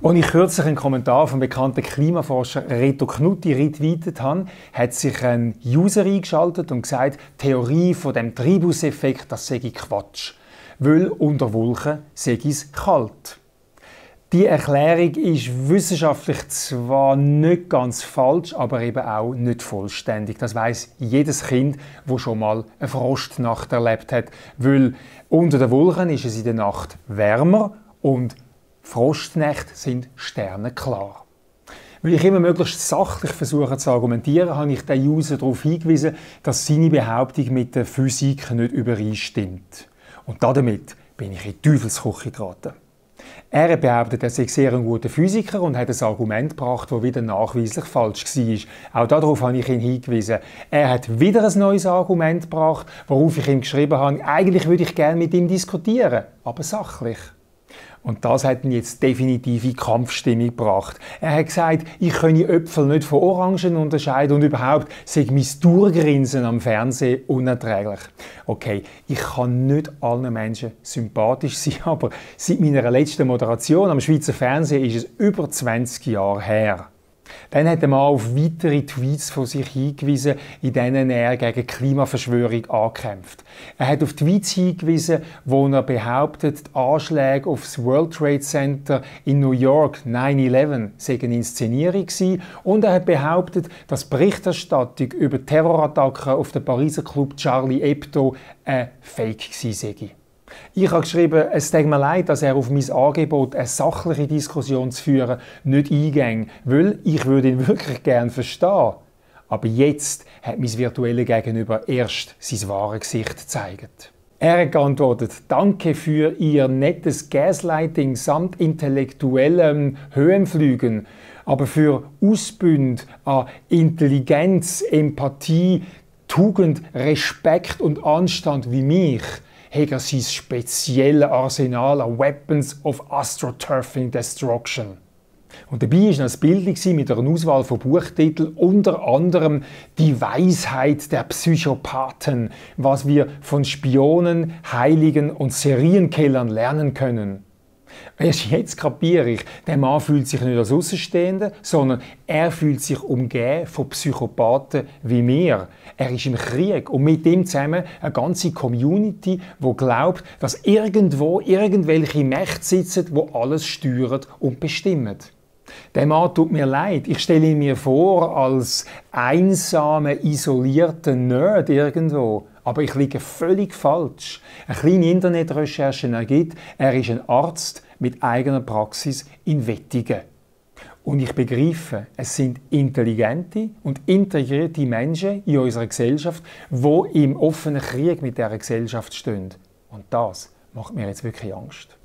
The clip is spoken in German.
Als ich kürzlich einen Kommentar vom bekannten Klimaforscher Reto Knutti retweetet habe, hat sich ein User eingeschaltet und gesagt, die Theorie von dem Tribuseffekt, das sei Quatsch, weil unter Wolken sei es kalt. Die Erklärung ist wissenschaftlich zwar nicht ganz falsch, aber eben auch nicht vollständig. Das weiß jedes Kind, wo schon mal eine Frostnacht erlebt hat, weil unter den Wolken ist es in der Nacht wärmer und Frostnächte sind sternenklar. Weil ich immer möglichst sachlich versuche zu argumentieren, habe ich den User darauf hingewiesen, dass seine Behauptung mit der Physik nicht übereinstimmt. Und damit bin ich in die Teufelsküche geraten. Er behauptet, er sei sehr ein guter Physiker und hat ein Argument gebracht, das wieder nachweislich falsch war. Auch darauf habe ich ihn hingewiesen. Er hat wieder ein neues Argument gebracht, worauf ich ihm geschrieben habe, eigentlich würde ich gerne mit ihm diskutieren, aber sachlich. Und das hat ihn jetzt definitiv in Kampfstimmung gebracht. Er hat gesagt, ich könne Äpfel nicht von Orangen unterscheiden und überhaupt sei mein Durchgrinsen am Fernsehen unerträglich. Okay, ich kann nicht allen Menschen sympathisch sein, aber seit meiner letzten Moderation am Schweizer Fernsehen ist es über 20 Jahre her. Dann hat er mal auf weitere Tweets von sich hingewiesen, in denen er gegen Klimaverschwörung ankämpft. Er hat auf Tweets hingewiesen, wo er behauptet, die Anschläge auf das World Trade Center in New York 9-11 seien Inszenierung gewesen. und er hat behauptet, dass Berichterstattung über Terrorattacken auf den Pariser Club Charlie Hebdo ein Fake gewesen sei. Ich habe geschrieben, es tut mir leid, dass er auf mein Angebot, eine sachliche Diskussion zu führen, nicht eingegangen, weil ich würde ihn wirklich gerne verstehen. Aber jetzt hat mein virtuelle Gegenüber erst sein wahres Gesicht gezeigt. Er hat geantwortet, danke für Ihr nettes Gaslighting samt intellektuellem Höhenflügen, aber für Ausbünd an Intelligenz, Empathie, Tugend, Respekt und Anstand wie mich – hat sein spezielles Arsenal an Weapons of Astroturfing Destruction. Und dabei war noch ein Bild mit einer Auswahl von Buchtiteln, unter anderem Die Weisheit der Psychopathen, was wir von Spionen, Heiligen und Serienkillern lernen können. Erst jetzt kapiere ich, der Mann fühlt sich nicht als Außenstehender, sondern er fühlt sich umgeben von Psychopathen wie mir. Er ist im Krieg und mit ihm zusammen eine ganze Community, wo glaubt, dass irgendwo irgendwelche Mächte sitzen, wo alles steuern und bestimmen. Der Mann tut mir leid. Ich stelle ihn mir vor als einsamen, isolierten Nerd irgendwo. Aber ich liege völlig falsch. Eine kleine Internetrecherche ergibt, er ist ein Arzt mit eigener Praxis in Wettigen. Und ich begreife, es sind intelligente und integrierte Menschen in unserer Gesellschaft, wo im offenen Krieg mit der Gesellschaft stehen. Und das macht mir jetzt wirklich Angst.